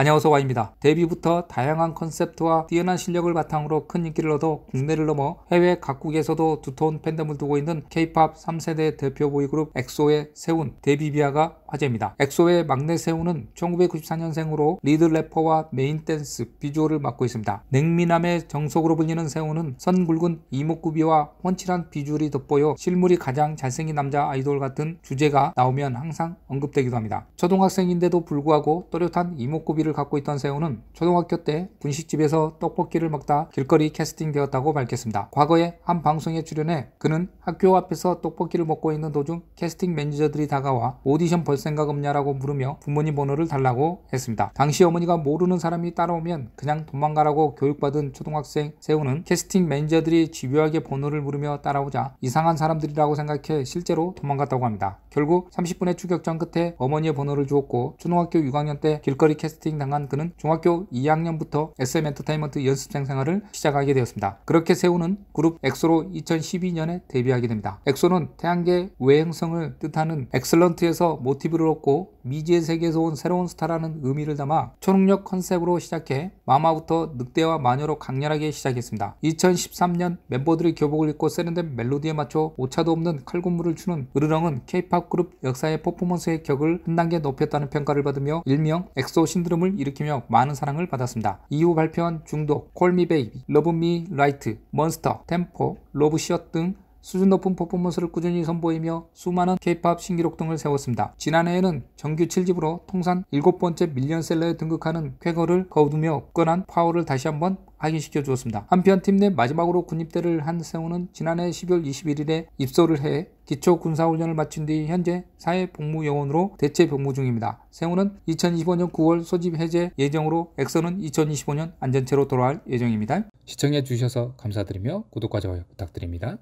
안녕하세요 와입니다. 데뷔부터 다양한 컨셉트와 뛰어난 실력을 바탕으로 큰 인기를 얻어 국내를 넘어 해외 각국에서도 두터운 팬덤을 두고 있는 K-POP 3세대 대표 보이그룹 엑소의 세운 데뷔 비하가 화제입니다. 엑소의 막내 세운은 1994년생으로 리드 래퍼와 메인 댄스 비주얼을 맡고 있습니다. 냉미남의 정석으로 불리는 세운은 선 굵은 이목구비와 훤칠한 비주얼이 돋보여 실물이 가장 잘생긴 남자 아이돌 같은 주제가 나오면 항상 언급되기도 합니다. 초등학생인데도 불구하고 또렷한 이목구비를 재주를 갖고 있던 세호는 초등학교 때 분식집에서 떡볶이를 먹다 길거리 캐스팅되었다고 밝혔습니다. 과거에 한 방송에 출연해 그는 학교 앞에서 떡볶이를 먹고 있는 도중 캐스팅 매니저들이 다가와 오디션 볼 생각 없냐라고 물으며 부모님 번호를 달라고 했습니다. 당시 어머니가 모르는 사람이 따라오면 그냥 도망가라고 교육받은 초등학생 세호는 캐스팅 매니저들이 집요하게 번호를 물으며 따라오자 이상한 사람들이라고 생각해 실제로 도망갔다고 합니다. 결국 30분의 추격전 끝에 어머니의 번호를 주었고 초등학교 6학년 때 길거리 캐스팅 당한 그는 중학교 2학년부터 SM엔터테인먼트 연습생 생활을 시작하게 되었습니다. 그렇게 세우는 그룹 엑소로 2012년에 데뷔하게 됩니다. 엑소는 태양계 외행성을 뜻하는 엑슬런트에서 모티브를 얻고 미지의 세계에서 온 새로운 스타라는 의미를 담아 초능력 컨셉으로 시작해 마마부터 늑대와 마녀로 강렬하게 시작했습니다. 2013년 멤버들이 교복을 입고 세련된 멜로디에 맞춰 오차도 없는 칼군무를 추는 으르렁은 케이팝 그룹 역사의 퍼포먼스의 격을 한 단계 높였다는 평가를 받으며 일명 엑소 신드롬을 일으키며 많은 사랑을 받았습니다. 이후 발표한 중독, 콜미 베이비, 러브 미 라이트, 몬스터, 템포, 로브 시어 등 수준 높은 퍼포먼스를 꾸준히 선보이며 수많은 k p o p 신기록 등을 세웠습니다. 지난해에는 정규 7집으로 통산 7번째 밀리언셀러에 등극하는 쾌거를 거두며 굳건한 파워를 다시 한번 확인시켜 주었습니다. 한편 팀 내 마지막으로 군입대를 한 세호는 지난해 12월 21일에 입소를 해 기초 군사훈련을 마친 뒤 현재 사회복무요원으로 대체 복무 중입니다. 세호는 2025년 9월 소집 해제 예정으로 엑소는 2025년 안전체로 돌아올 예정입니다. 시청해 주셔서 감사드리며 구독과 좋아요 부탁드립니다.